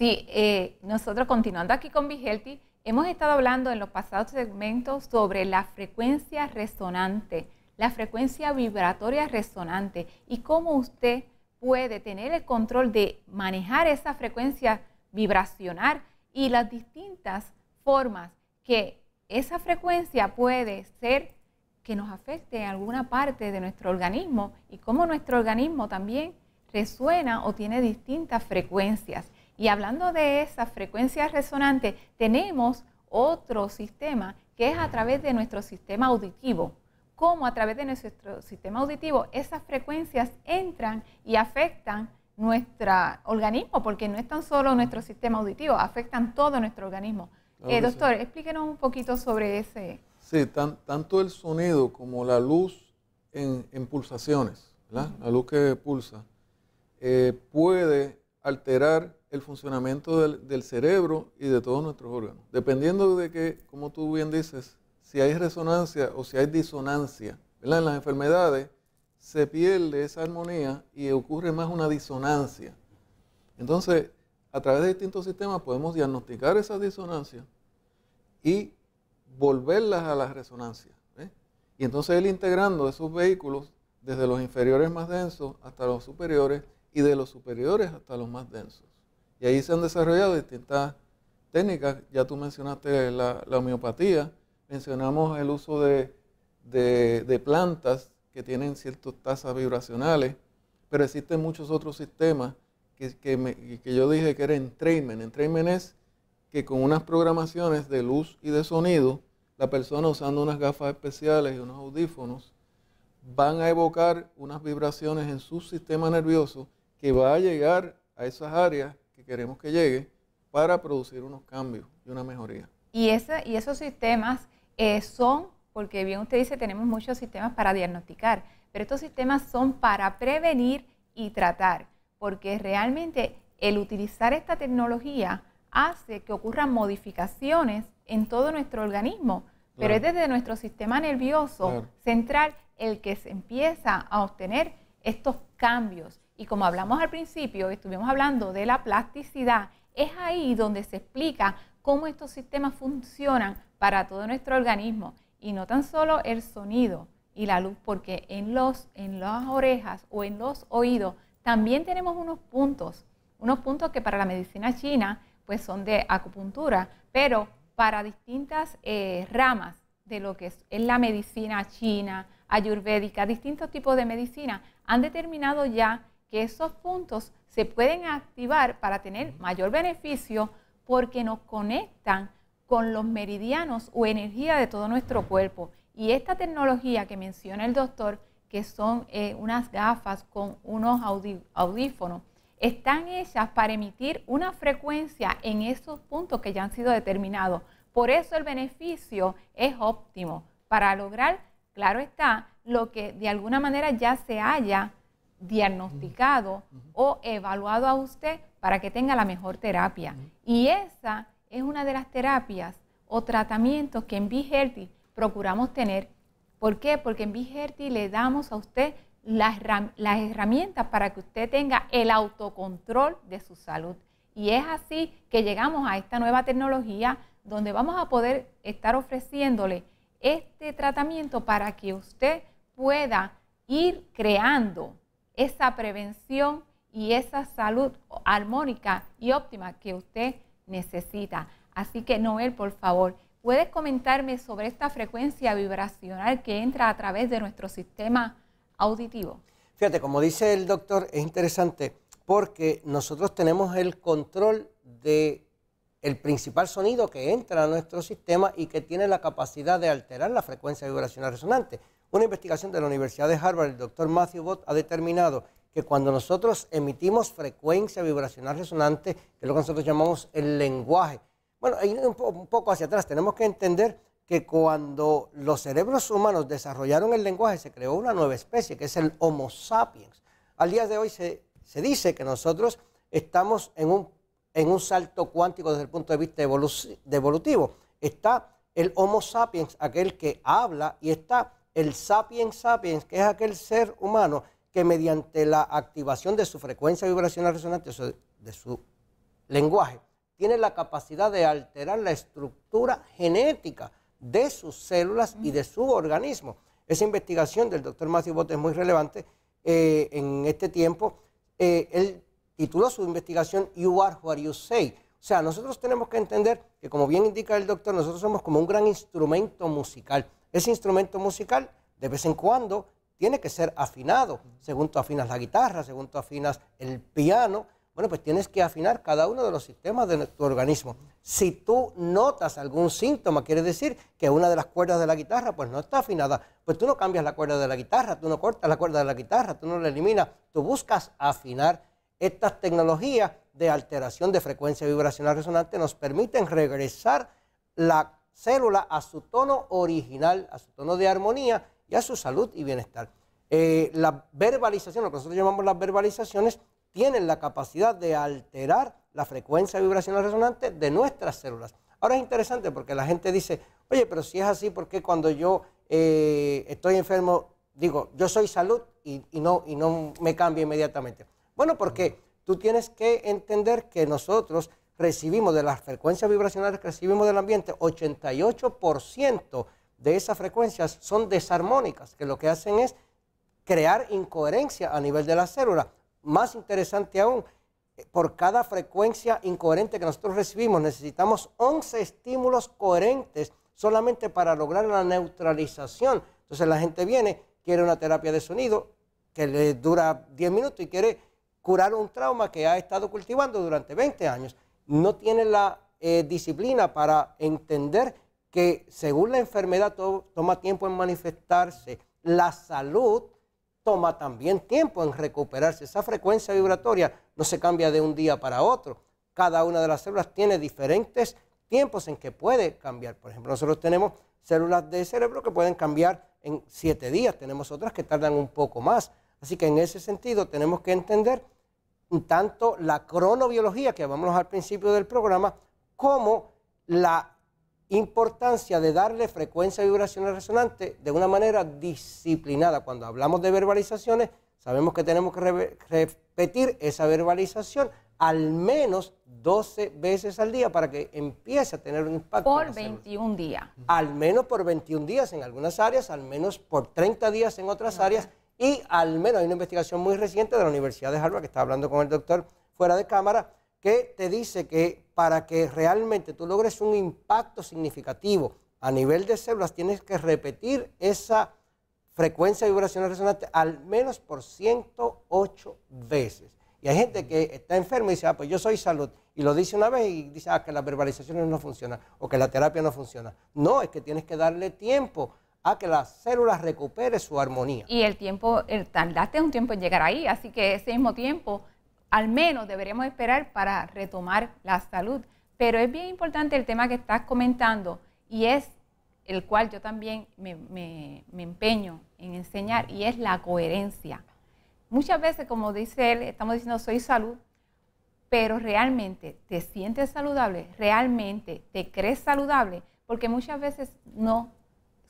Sí, eh, nosotros continuando aquí con Vigelti, hemos estado hablando en los pasados segmentos sobre la frecuencia resonante, la frecuencia vibratoria resonante y cómo usted puede tener el control de manejar esa frecuencia vibracional y las distintas formas que esa frecuencia puede ser que nos afecte en alguna parte de nuestro organismo y cómo nuestro organismo también resuena o tiene distintas frecuencias. Y hablando de esas frecuencias resonantes, tenemos otro sistema que es a través de nuestro sistema auditivo. Cómo a través de nuestro sistema auditivo esas frecuencias entran y afectan nuestro organismo, porque no es tan solo nuestro sistema auditivo, afectan todo nuestro organismo. Eh, doctor, explíquenos un poquito sobre ese. Sí, tanto el sonido como la luz en, pulsaciones, la luz que pulsa, eh, puede alterar el funcionamiento del, cerebro y de todos nuestros órganos. Dependiendo de que, como tú bien dices, si hay resonancia o si hay disonancia, en las enfermedades se pierde esa armonía y ocurre más una disonancia. Entonces, a través de distintos sistemas podemos diagnosticar esas disonancias y volverlas a las resonancias. ¿eh? Y entonces ir integrando esos vehículos desde los inferiores más densos hasta los superiores y de los superiores hasta los más densos. Y ahí se han desarrollado distintas técnicas. Ya tú mencionaste la, homeopatía, mencionamos el uso de, plantas que tienen ciertas tasas vibracionales, pero existen muchos otros sistemas que, yo dije que eran entrainment. Entrainment es que con unas programaciones de luz y de sonido, la persona usando unas gafas especiales y unos audífonos, van a evocar unas vibraciones en su sistema nervioso que va a llegar a esas áreas queremos que llegue para producir unos cambios y una mejoría. Y, y esos sistemas eh, son, porque bien usted dice, tenemos muchos sistemas para diagnosticar, pero estos sistemas son para prevenir y tratar, porque realmente el utilizar esta tecnología hace que ocurran modificaciones en todo nuestro organismo, pero es desde nuestro sistema nervioso central el que se empieza a obtener estos cambios y como hablamos al principio, estuvimos hablando de la plasticidad, es ahí donde se explica cómo estos sistemas funcionan para todo nuestro organismo. Y no tan solo el sonido y la luz, porque en, los, en las orejas o en los oídos también tenemos unos puntos, unos puntos que para la medicina china pues son de acupuntura, pero para distintas eh, ramas de lo que es, es la medicina china, ayurvédica, distintos tipos de medicina, han determinado ya que esos puntos se pueden activar para tener mayor beneficio porque nos conectan con los meridianos o energía de todo nuestro cuerpo. Y esta tecnología que menciona el doctor, que son eh, unas gafas con unos audífonos, están hechas para emitir una frecuencia en esos puntos que ya han sido determinados. Por eso el beneficio es óptimo para lograr, claro está, lo que de alguna manera ya se haya diagnosticado o evaluado a usted para que tenga la mejor terapia. Y esa es una de las terapias o tratamientos que en Be procuramos tener. ¿Por qué? Porque en Be le damos a usted las, las herramientas para que usted tenga el autocontrol de su salud. Y es así que llegamos a esta nueva tecnología donde vamos a poder estar ofreciéndole este tratamiento para que usted pueda ir creando esa prevención y esa salud armónica y óptima que usted necesita. Así que Noel, por favor, ¿puedes comentarme sobre esta frecuencia vibracional que entra a través de nuestro sistema auditivo? Fíjate, como dice el doctor, es interesante porque nosotros tenemos el control de el principal sonido que entra a nuestro sistema y que tiene la capacidad de alterar la frecuencia vibracional resonante. Una investigación de la Universidad de Harvard, el doctor Matthew Bott, ha determinado que cuando nosotros emitimos frecuencia vibracional resonante, que es lo que nosotros llamamos el lenguaje, bueno, un, poco hacia atrás, tenemos que entender que cuando los cerebros humanos desarrollaron el lenguaje se creó una nueva especie, que es el Homo sapiens. Al día de hoy se, dice que nosotros estamos en un, en un salto cuántico desde el punto de vista evolutivo. Está el Homo sapiens, aquel que habla, y está el sapiens sapiens, que es aquel ser humano que mediante la activación de su frecuencia vibracional resonante, de su lenguaje, tiene la capacidad de alterar la estructura genética de sus células y de su organismo. Esa investigación del doctor Matthew Bott es muy relevante eh, en este tiempo. Eh, él tituló su investigación You Are What You Say. O sea, nosotros tenemos que entender que, como bien indica el doctor, nosotros somos como un gran instrumento musical ese instrumento musical, de vez en cuando, tiene que ser afinado. Según tú afinas la guitarra, según tú afinas el piano, bueno, pues tienes que afinar cada uno de los sistemas de tu organismo. Si tú notas algún síntoma, quiere decir que una de las cuerdas de la guitarra pues no está afinada, pues tú no cambias la cuerda de la guitarra, tú no cortas la cuerda de la guitarra, tú no la eliminas, tú buscas afinar. Estas tecnologías de alteración de frecuencia vibracional resonante nos permiten regresar la célula a su tono original, a su tono de armonía y a su salud y bienestar. Eh, la verbalización, lo que nosotros llamamos las verbalizaciones, tienen la capacidad de alterar la frecuencia vibracional resonante de nuestras células. Ahora es interesante porque la gente dice, oye, pero si es así, ¿por qué cuando yo eh, estoy enfermo, digo, yo soy salud y, no, y no me cambio inmediatamente? Bueno, porque tú tienes que entender que nosotros recibimos, de las frecuencias vibracionales que recibimos del ambiente, 88% de esas frecuencias son desarmónicas, que lo que hacen es crear incoherencia a nivel de la célula. Más interesante aún, eh, por cada frecuencia incoherente que nosotros recibimos, necesitamos 11 estímulos coherentes solamente para lograr la neutralización. Entonces la gente viene, quiere una terapia de sonido que le dura 10 minutos y quiere curar un trauma que ha estado cultivando durante 20 años no tiene la eh, disciplina para entender que según la enfermedad toma tiempo en manifestarse, la salud toma también tiempo en recuperarse. Esa frecuencia vibratoria no se cambia de un día para otro. Cada una de las células tiene diferentes tiempos en que puede cambiar. Por ejemplo, nosotros tenemos células de cerebro que pueden cambiar en siete días, tenemos otras que tardan un poco más. Así que en ese sentido tenemos que entender tanto la cronobiología, que vamos al principio del programa, como la importancia de darle frecuencia vibracional resonante de una manera disciplinada. Cuando hablamos de verbalizaciones, sabemos que tenemos que repetir esa verbalización al menos 12 veces al día para que empiece a tener un impacto. Por 21 días. Al menos por 21 días en algunas áreas, al menos por 30 días en otras áreas. Y al menos hay una investigación muy reciente de la Universidad de Harvard, que estaba hablando con el doctor fuera de cámara, que te dice que para que realmente tú logres un impacto significativo a nivel de células, tienes que repetir esa frecuencia de vibraciones resonante al menos por 108 veces. Y hay gente que está enferma y dice, ah, pues yo soy salud. Y lo dice una vez y dice, ah, que las verbalizaciones no funcionan o que la terapia no funciona. No, es que tienes que darle tiempo a que las células recupere su armonía. Y el tiempo, el, tardaste un tiempo en llegar ahí, así que ese mismo tiempo al menos deberíamos esperar para retomar la salud. Pero es bien importante el tema que estás comentando y es el cual yo también me, me empeño en enseñar y es la coherencia. Muchas veces, como dice él, estamos diciendo soy salud, pero realmente te sientes saludable, realmente te crees saludable, porque muchas veces no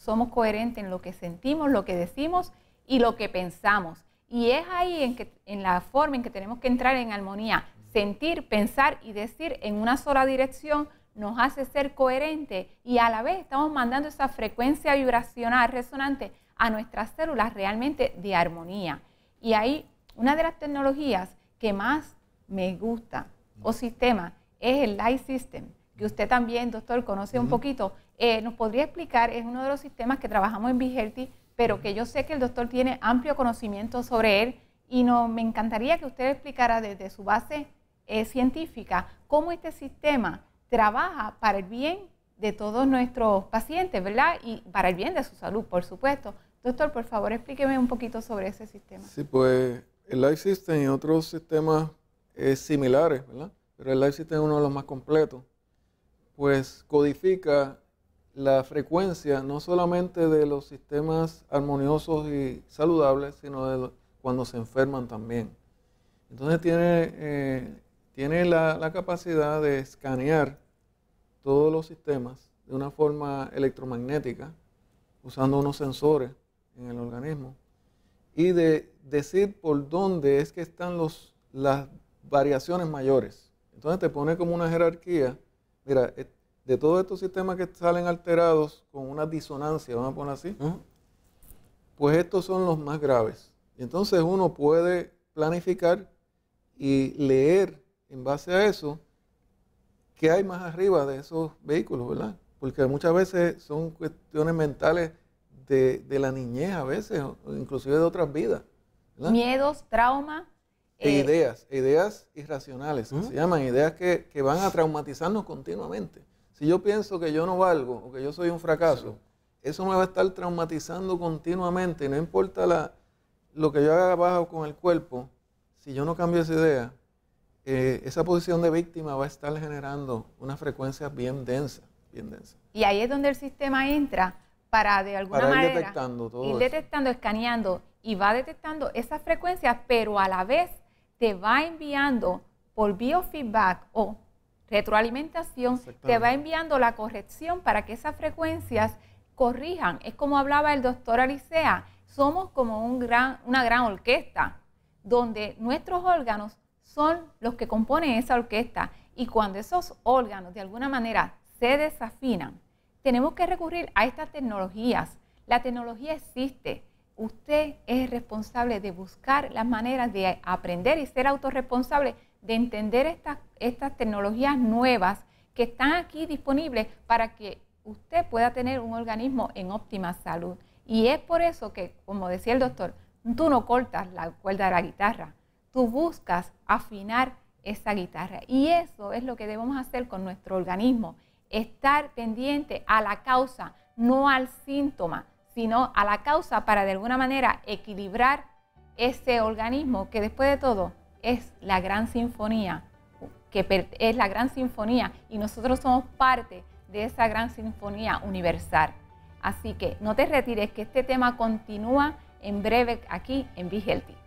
somos coherentes en lo que sentimos, lo que decimos y lo que pensamos. Y es ahí en, que, en la forma en que tenemos que entrar en armonía. Sentir, pensar y decir en una sola dirección nos hace ser coherentes y a la vez estamos mandando esa frecuencia vibracional resonante a nuestras células realmente de armonía. Y ahí una de las tecnologías que más me gusta o sistema es el Light System, que usted también, doctor, conoce un poquito, eh, nos podría explicar, es uno de los sistemas que trabajamos en Vigerti pero que yo sé que el doctor tiene amplio conocimiento sobre él y no, me encantaría que usted explicara desde su base eh, científica cómo este sistema trabaja para el bien de todos nuestros pacientes, ¿verdad? Y para el bien de su salud, por supuesto. Doctor, por favor, explíqueme un poquito sobre ese sistema. Sí, pues el Life System y otros sistemas eh, similares, ¿verdad? Pero el Life System es uno de los más completos. Pues codifica la frecuencia no solamente de los sistemas armoniosos y saludables, sino de cuando se enferman también. Entonces tiene, eh, tiene la, capacidad de escanear todos los sistemas de una forma electromagnética, usando unos sensores en el organismo, y de decir por dónde es que están los, las variaciones mayores. Entonces te pone como una jerarquía, mira, de todos estos sistemas que salen alterados con una disonancia, vamos a poner así, pues estos son los más graves. Entonces uno puede planificar y leer en base a eso qué hay más arriba de esos vehículos, ¿verdad? Porque muchas veces son cuestiones mentales de, la niñez a veces, inclusive de otras vidas. Miedos, trauma. E eh, ideas, ideas irracionales, se llaman ideas que van a traumatizarnos continuamente. Si yo pienso que yo no valgo o que yo soy un fracaso, eso me va a estar traumatizando continuamente. no importa lo que yo haga abajo con el cuerpo, si yo no cambio esa idea, eh, esa posición de víctima va a estar generando una frecuencia bien densa, bien Y ahí es donde el sistema entra para de alguna ir manera detectando todo ir detectando, escaneando y va detectando esas frecuencias, pero a la vez te va enviando por biofeedback o retroalimentación, te va enviando la corrección para que esas frecuencias corrijan. Es como hablaba el doctor Alicea, somos como una gran orquesta, donde nuestros órganos son los que componen esa orquesta. Y cuando esos órganos de alguna manera se desafinan, tenemos que recurrir a estas tecnologías. La tecnología existe. Usted es responsable de buscar las maneras de aprender y ser autorresponsable de entender estas, estas tecnologías nuevas que están aquí disponibles para que usted pueda tener un organismo en óptima salud. Y es por eso que, como decía el doctor, tú no cortas la cuerda de la guitarra, tú buscas afinar esa guitarra. Y eso es lo que debemos hacer con nuestro organismo, estar pendiente a la causa, no al síntoma, sino a la causa para de alguna manera equilibrar ese organismo que después de todo es la gran sinfonía, que es la gran sinfonía y nosotros somos parte de esa gran sinfonía universal. Así que no te retires, que este tema continúa en breve aquí en vigelti